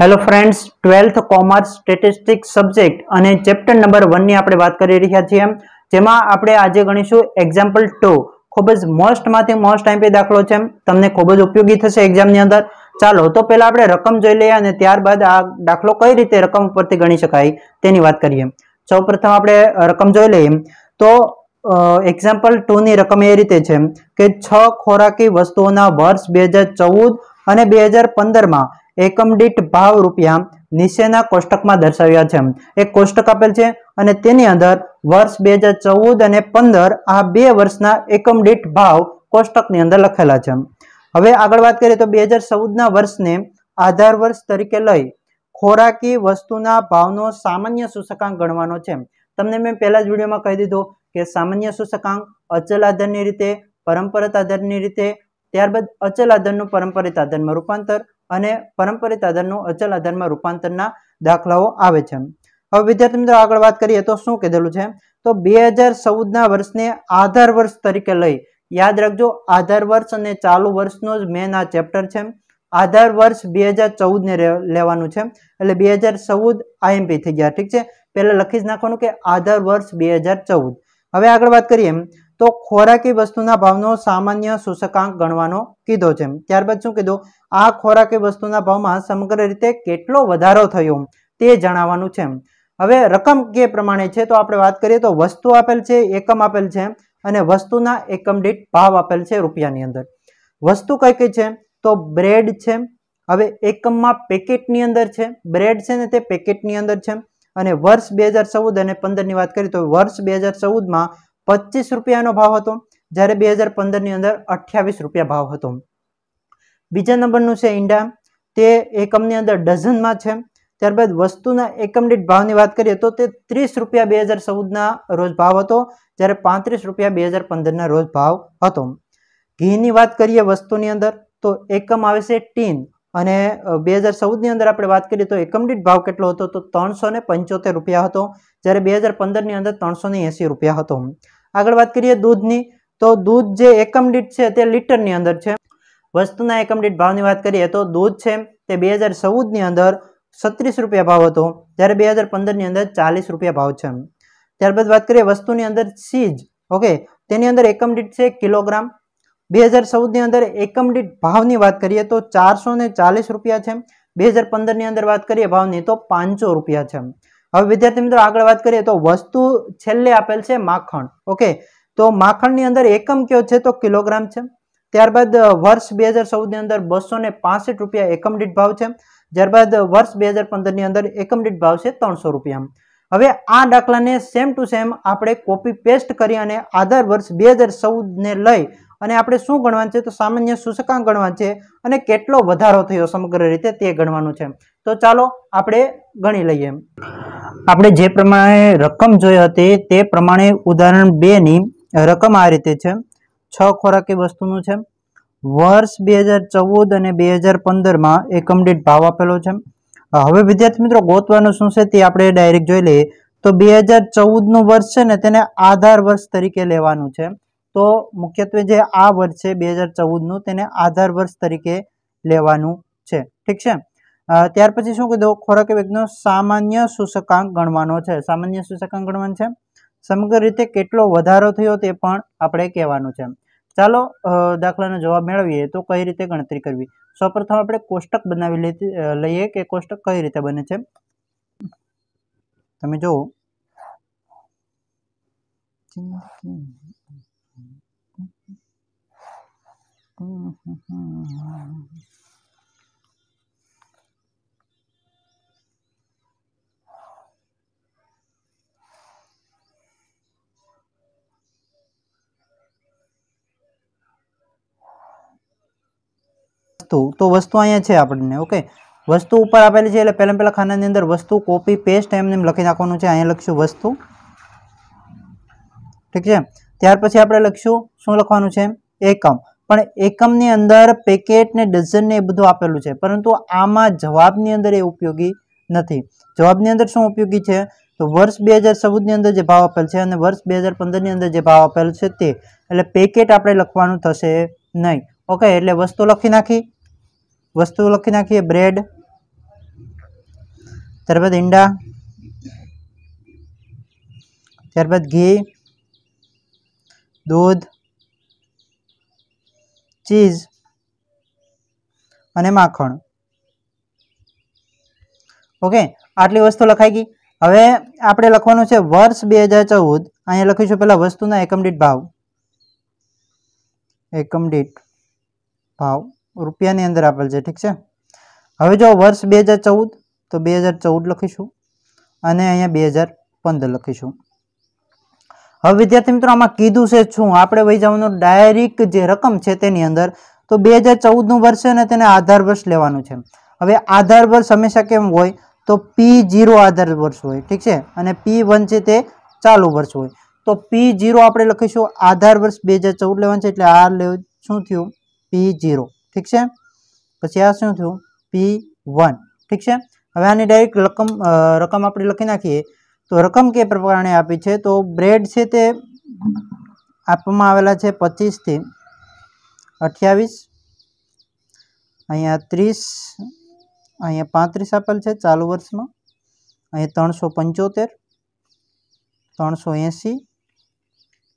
Hello friends twelfth commerce statistics subject અને chapter number વનની આપણે વાત કરી રહ્યા છીએ જેમાં આપણે આજે ગણીશું એક્ઝામ્પલ ટુ ખૂબ જ મોસ્ટમાંથી મોસ્ટ આઈપી દાખલો છે તમને ખૂબ જ ઉપયોગી થશે એક્ઝામની અંદર ચાલો તો પહેલાં આપણે રકમ જોઈ લઈએ અને ત્યારબાદ આ દાખલો કઈ રીતે રકમ ઉપરથી ગણી શકાય તેની વાત કરીએ સૌપ્રથમ આપણે રકમ જોઈ લઈએ તો એક્ઝામ્પલ ટુની રકમ એ રીતે છે કે છ ખોરાકી વસ્તુઓના વર્ષ બે હજાર ચૌદ અને બે હજાર પંદરમાં એકમ દીઠ ભાવ રૂપિયા નીચેના કોષ્ટકમાં દર્શાવ્યા છે એક કોષ્ટક આપેલ છે અને તેની અંદર વર્ષ બે હજાર ચૌદ અને પંદર આ બે વર્ષના એકમ દીઠ ભાવ કોષ્ટકની અંદર લખેલા છે હવે આગળ વાત કરીએ તો બે હજાર ચૌદના વર્ષને આધાર વર્ષ તરીકે લઈ ખોરાકી વસ્તુના ભાવનો સામાન્ય સૂચકાંક ગણવાનો છે તમને મેં પહેલા જ વિડીયોમાં કહી દીધું કે સામાન્ય સૂચકાંક અચલ આધારની રીતે પરંપરત આધારની રીતે ત્યારબાદ અચલ આધારનું પરંપરિત આધારમાં રૂપાંતર અને પરંપરિત આધારનું અચલ આધારમાં રૂપાંતરના દાખલાઓ આવે છે હવે વિદ્યાર્થી મિત્રો આગળ વાત કરીએ તો શું કીધેલું છે તો બે હજાર ચૌદના વર્ષને આધાર વર્ષ તરીકે લઈ યાદ રાખજો આધાર વર્ષ અને ચાલુ વર્ષનો જ મેન આ ચેપ્ટર છે આધાર વર્ષ બે હજાર ચૌદને લેવાનું છે એટલે બે હજાર ચૌદ આઈએમપી થઈ ગયા ઠીક છે પહેલાં લખી જ નાખવાનું કે આધાર વર્ષ બે હજાર ચૌદ હવે આગળ વાત કરીએ એમ તો ખોરાકી વસ્તુના ભાવનો સામાન્ય સૂચકાંક ગણવાનો કીધો છે ત્યારબાદ શું કીધું આ ખોરાકી વસ્તુના ભાવમાં સમગ્ર રીતે કેટલો વધારો થયો તે જણાવવાનું છે હવે રકમ કે પ્રમાણે છે તો આપણે વાત કરીએ તો વસ્તુ આપેલ છે એકમ આપેલ છે અને વસ્તુના એકમ દીઠ ભાવ આપેલ છે રૂપિયાની અંદર વસ્તુ કઈ કઈ છે તો બ્રેડ છે હવે એકમમાં પેકેટની અંદર છે બ્રેડ છે ને તે પેકેટની અંદર છે અને વર્ષ બે હજાર ચૌદ અને પંદરની વાત કરીએ તો વર્ષ બે હજાર ચૌદમાં પચીસ રૂપિયાનો ભાવ હતો જ્યારે બે હજાર પંદરની અંદર અઠ્યાવીસ રૂપિયા ભાવ હતો બીજા નંબરનું છે ઈંડા તે એકમની અંદર ડઝનમાં છે ત્યારબાદ વસ્તુના એકમ દીઠ ભાવની વાત કરીએ તો તે ત્રીસ રૂપિયા બે હજાર ચૌદના રોજ ભાવ હતો જ્યારે પાંત્રીસ રૂપિયા બે હજાર પંદરના રોજ ભાવ હતો ઘીની વાત કરીએ વસ્તુની અંદર તો એકમ આવે છે ટીન અને બે હજાર ચૌદની અંદર આપણે વાત કરીએ તો એકમ દીઠ ભાવ કેટલો હતો તો ત્રણસો પંચોતેર રૂપિયા હતો જ્યારે બે હજાર પંદરની અંદર ત્રણસો એંસી રૂપિયા હતો આગળ વાત કરીએ દૂધની તો દૂધ જે એકમ દીઠ છે તે લીટરની અંદર છે વસ્તુના એકમ દીઠ ભાવની વાત કરીએ તો દૂધ છે તે બે હજાર ચૌદની અંદર છત્રીસ રૂપિયા ભાવ હતો જ્યારે બે હજાર પંદરની અંદર ચાલીસ રૂપિયા ભાવ છે ત્યારબાદ વાત કરીએ વસ્તુની અંદર ચીજ ઓકે તેની અંદર એકમ દીઠ છે કિલોગ્રામ બે હજાર ચૌદની અંદર એકમ દીઠ ભાવની વાત કરીએ તો ચારસો ચાલીસ રૂપિયા છે બે હજાર પંદરની અંદર વાત કરીએ ભાવની તો પાંચસો રૂપિયા છે હવે વિદ્યાર્થી મિત્રો આગળ વાત કરીએ તો વસ્તુ છેલ્લે આપેલ છે માખણ ઓકે તો માખણની અંદર એકમ કયો છે તો કિલોગ્રામ છે ત્યારબાદ વર્ષ બે હજાર ચૌદની અંદર બસો ને રૂપિયા એકમ દીઠ ભાવ છે ત્યારબાદ વર્ષ બે હજાર પંદરની અંદર એકમ દીઠ ભાવ છે ત્રણસો રૂપિયા હવે આ દાખલાને સેમ ટુ સેમ આપણે કોપી પેસ્ટ કરી અને આધાર વર્ષ બે હજાર ચૌદને લઈ અને આપણે શું ગણવાનું છે તો સામાન્ય સૂચકાંક ગણવાનું છે અને કેટલો વધારો થયો સમગ્ર રીતે તે ગણવાનું છે તો ચાલો આપણે ગણી લઈએ આપણે જે પ્રમાણે રકમ જોઈ હતી તે પ્રમાણે ઉદાહરણ બેની રકમ આ રીતે છે છ ખોરાકી વસ્તુનું છે વર્ષ બે હજાર ચૌદ અને બે હજાર પંદરમાં એકમ દીઠ ભાવ આપેલો છે હવે વિદ્યાર્થી મિત્રો ગોતવાનું શું છે તે આપણે ડાયરેક્ટ જોઈ લઈએ તો બે હજાર ચૌદનું વર્ષ છે ને તેને આધાર વર્ષ તરીકે લેવાનું છે તો મુખ્યત્વે જે આ વર્ષ છે બે હજાર ચૌદનું તેને આધાર વર્ષ તરીકે લેવાનું છે ઠીક છે ત્યાર પછી શું કીધું ખોરાક વેગનો સામાન્ય સૂચકાંક ગણવાનો છે સામાન્ય સૂચકાંક ગણવાનો છે સમગ્ર રીતે કેટલો વધારો થયો તે પણ આપણે કહેવાનું છે ચાલો દાખલાનો જવાબ મેળવીએ તો કઈ રીતે ગણતરી કરવી સૌપ્રથમ આપણે કોષ્ટક બનાવી લઈએ કે કોષ્ટક કઈ રીતે બને છે તમે જુઓ હમ હમ હમ વસ્તુ તો વસ્તુ અહીંયા છે આપણને ઓકે વસ્તુ ઉપર આપેલી છે એટલે પહેલાં પહેલાં ખાનાની અંદર વસ્તુ કોપી પેસ્ટ એમને લખી નાખવાનું છે અહીંયા લખીશું વસ્તુ ઠીક છે ત્યાર પછી આપણે લખીશું શું લખવાનું છે એકમ પણ એકમની અંદર પેકેટ ને ડઝન ને એ બધું આપેલું છે પરંતુ આમાં જવાબની અંદર એ ઉપયોગી નથી જવાબની અંદર શું ઉપયોગી છે તો વર્ષ બે હજાર ચૌદની અંદર જે ભાવ આપેલ છે અને વર્ષ બે હજાર પંદરની અંદર જે ભાવ આપેલ છે તે એટલે પેકેટ આપણે લખવાનું થશે નહીં ઓકે એટલે વસ્તુ લખી નાખી વસ્તુ લખી નાખીએ બ્રેડ ત્યારબાદ ઈંડા ત્યારબાદ ઘી દૂધ ચીઝ અને માખણ ઓકે આટલી વસ્તુ લખાઈ ગઈ હવે આપણે લખવાનું છે વર્ષ બે હજાર ચૌદ અહીંયા લખીશું પહેલાં વસ્તુના એકમ દીઠ ભાવ એકમ દીઠ ભાવ રૂપિયાની અંદર આપેલ છે ઠીક છે હવે જો વર્ષ બે હજાર ચૌદ તો બે હજાર ચૌદ લખીશું અને અહીંયા બે હજાર પંદર લખીશું હવે વિદ્યાર્થી મિત્રો આમાં કીધું છે શું આપણે વહી જવાનું ડાયરેક્ટ જે રકમ છે તેની અંદર તો બે હજાર ચૌદનું વર્ષ છે ને તેને આધાર વર્ષ લેવાનું છે હવે આધાર વર્ષ હંમેશા કેમ હોય તો પી જીરો આધાર વર્ષ હોય ઠીક છે અને પી વન છે તે ચાલુ વર્ષ હોય તો પી જીરો આપણે લખીશું આધાર વર્ષ બે હજાર ચૌદ લેવાનું છે એટલે આ શું થયું પી જીરો ઠીક છે પછી આ શું થયું પી વન ઠીક છે હવે આની ડાયરેક્ટ રકમ રકમ આપણે લખી નાખીએ તો રકમ કે પ્રમાણે આપી છે તો બ્રેડ છે તે આપવામાં આવેલા છે પચીસથી અઠ્યાવીસ અહીંયા ત્રીસ અહીંયા પાંત્રીસ આપેલ છે ચાલુ વર્ષમાં અહીંયા ત્રણસો પંચોતેર ત્રણસો એંસી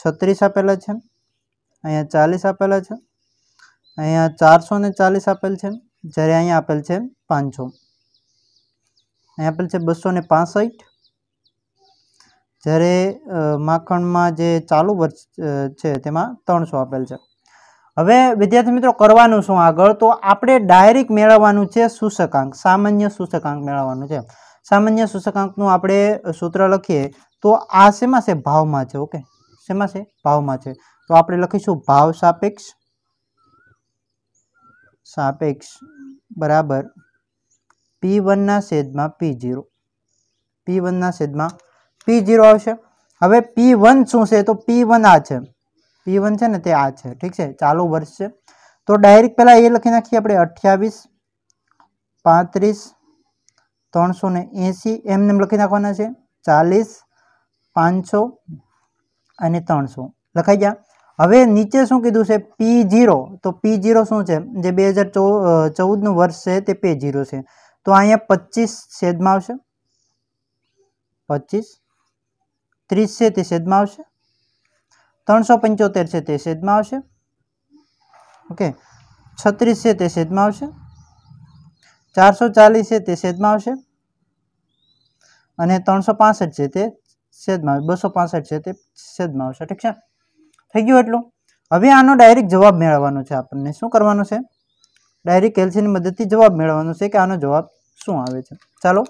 છત્રીસ આપેલા છે અહીંયા ચાલીસ આપેલા છે અહીંયા ચારસો ને ચાલીસ આપેલ છે જ્યારે અહીંયા આપેલ છે પાંચસો અહીંયા આપેલ છે બસો ને પાસઠ જ્યારે માખણમાં જે ચાલુ વર્ષ છે તેમાં ત્રણસો આપેલ છે હવે વિદ્યાર્થી મિત્રો કરવાનું શું આગળ તો આપણે ડાયરેક્ટ મેળવવાનું છે સૂચકાંક સામાન્ય સૂચકાંક મેળવવાનું છે સામાન્ય સૂચકાંકનું આપણે સૂત્ર લખીએ તો આ શેમાં છે ભાવમાં છે ઓકે શેમાં છે ભાવમાં છે તો આપણે લખીશું ભાવ સાપેક્ષ સાપેક્ષ બરાબર પી વનના છેદમાં પી જીરો પી વનના છેદમાં પી જીરો આવશે હવે પી વન શું છે તો પી વન આ છે પી વન છે ને તે આ છે ઠીક છે ચાલુ વર્ષ છે તો ડાયરેક્ટ પહેલાં એ લખી નાખીએ આપણે અઠ્યાવીસ પાંત્રીસ ત્રણસો ને એંસી એમને લખી નાખવાના છે ચાલીસ પાંચસો અને ત્રણસો લખાઈ ગયા હવે નીચે શું કીધું છે પી જીરો તો પી જીરો શું છે જે બે હજાર ચૌદનું વર્ષ છે તે પે જીરો છે તો અહીંયા પચીસ છેદમાં આવશે પચીસ ત્રીસ છે તે છેદમાં આવશે ત્રણસો પંચોતેર છે તે છેદમાં આવશે ઓકે છત્રીસ છે તે છેદમાં આવશે ચારસો ચાલીસ છે તે છેદમાં આવશે અને ત્રણસો પાસઠ છે તે છેદમાં બસો પાસઠ છે તે છેદમાં આવશે ઠીક છે થઈ ગયું એટલું હવે આનો ડાયરેક્ટ જવાબ મેળવવાનો છે આપણને શું કરવાનું છે ડાયરેક્ટ એલસીની મદદથી જવાબ મેળવવાનો છે કે આનો જવાબ શું આવે છે ચાલો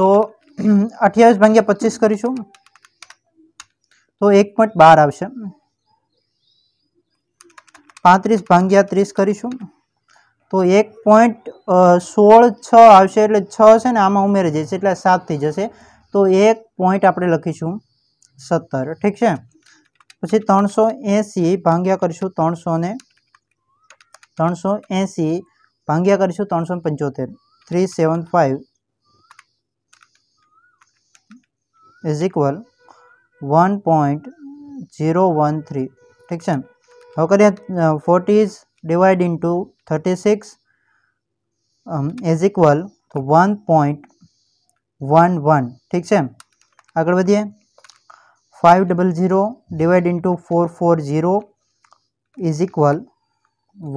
તો અઠ્યાવીસ ભાગ્યા પચીસ કરીશું તો એક પોઈન્ટ બાર આવશે પાંત્રીસ ભાગ્યા ત્રીસ કરીશું તો એક પોઈન્ટ સોળ છ આવશે એટલે છ હશે ને આમાં ઉમેરી જશે એટલે સાત થઈ જશે તો એક પોઈન્ટ આપણે લખીશું સત્તર ઠીક છે પછી ત્રણસો એંસી ભાંગ્યા કરીશું ત્રણસો ને ત્રણસો એંસી ભાંગ્યા કરીશું ત્રણસો પંચોતેર three seven five is equal one point zero one three ઠીક છે હવે કરીએ forties divide into thirty six is equal one point one one ઠીક છે આગળ વધીએ 5 double 0 divided into 440 is equal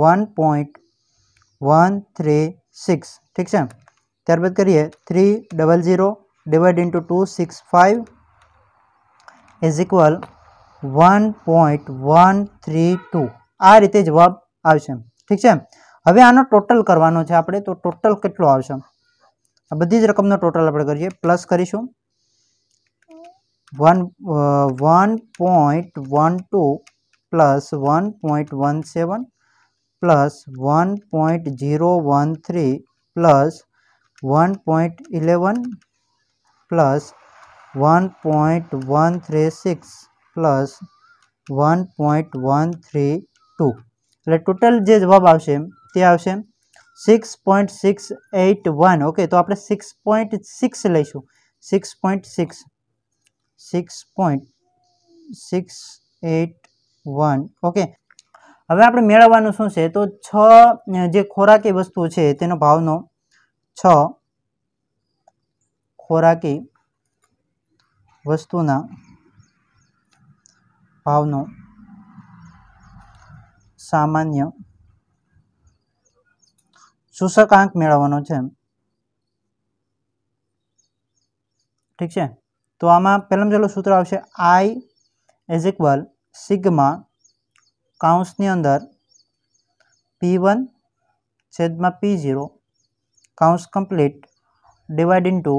1.136 ठीक है ત્યારબાદ કરીએ three double zero divide into two six five is equal one point one three two આ રીતે જવાબ આવશે ઠીક છે હવે આનો ટોટલ કરવાનો છે આપણે તો ટોટલ કેટલો આવશે આ બધી જ રકમનો ટોટલ આપણે કરીએ પ્લસ કરીશું 1 1.12 + 1.17 + 1.013 + 1.11 + 1.136 + 1.132 એટલે ટોટલ જે જવાબ આવશે તે આવશે 6.681 ઓકે તો આપણે 6.6 લઈશું 6.6 six point six eight one okay હવે આપણે મેળવવાનું શું છે તો છ જે ખોરાકી વસ્તુ છે તેનો ભાવનો છ ખોરાકી વસ્તુના ભાવનો સામાન્ય સૂચકાંક મેળવવાનો છે ઠીક છે તો આમાં પહેલાં પહેલું સૂત્ર આવશે આઈ એઝ ઇક્વલ સિગ્મા કાઉન્સની અંદર પી વન છેદમાં P zero counts complete divide to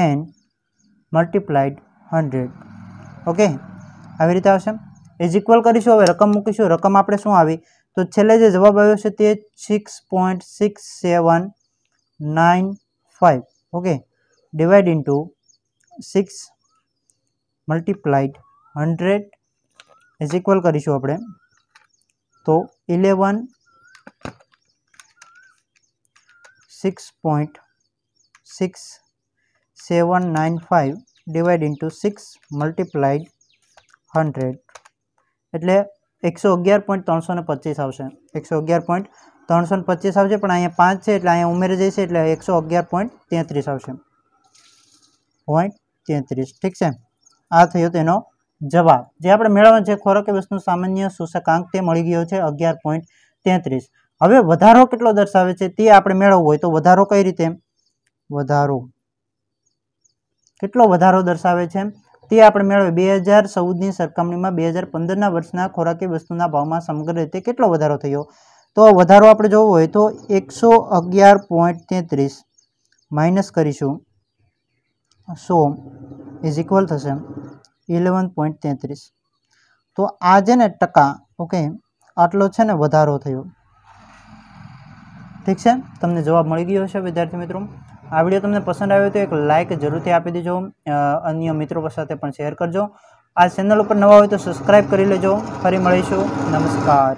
N multiplied hundred okay આવી રીતે આવશે ઇઝ ઇક્વલ કરીશું હવે રકમ મૂકીશું રકમ આપણે શું આવી તો છેલ્લે જે જવાબ આવ્યો છે તે six point six seven nine five okay divide into 6 multiplied 100 is equal કરીશું આપણે તો 11 6. 6795 / 6 મલ્ટીપ્લાયડ 100 એટલે 111.325 આવશે 111.325 આવશે પણ અહીંયા 5 છે એટલે અહીંયા ઉમેરે જશે એટલે 111.33 આવશે પોઈન્ટ તેત્રીસ ઠીક છે આ થયો તેનો જવાબ જે આપણે મેળવવાનો છે ખોરાકી વસ્તુનો સામાન્ય સૂચકાંક તે મળી ગયો છે અગિયાર પોઈન્ટ તેત્રીસ હવે વધારો કેટલો દર્શાવે છે તે આપણે મેળવવો હોય તો વધારો કઈ રીતે વધારો કેટલો વધારો દર્શાવે છે તે આપણે મેળવે બે હજાર ચૌદની સરખામણીમાં બે હજાર પંદરના વર્ષના ખોરાકી વસ્તુના ભાવમાં સમગ્ર રીતે કેટલો વધારો થયો તો વધારો આપણે જોવો હોય તો એકસો અગિયાર પોઈન્ટ તેત્રીસ માઇનસ કરીશું સો ઇઝ ઇક્વલ થશે ઇલેવન પોઈન્ટ તેત્રીસ તો આ જે ને ટકા ઓકે આટલો છે ને વધારો થયો ઠીક છે તમને જવાબ મળી ગયો હશે વિદ્યાર્થી મિત્રો આ વિડીયો તમને પસંદ આવ્યો તો એક લાઇક જરૂરથી આપી દેજો અન્ય મિત્રો સાથે પણ શેર કરજો આ ચેનલ ઉપર નવા હોય તો સબસ્ક્રાઈબ કરી લેજો ફરી મળીશું નમસ્કાર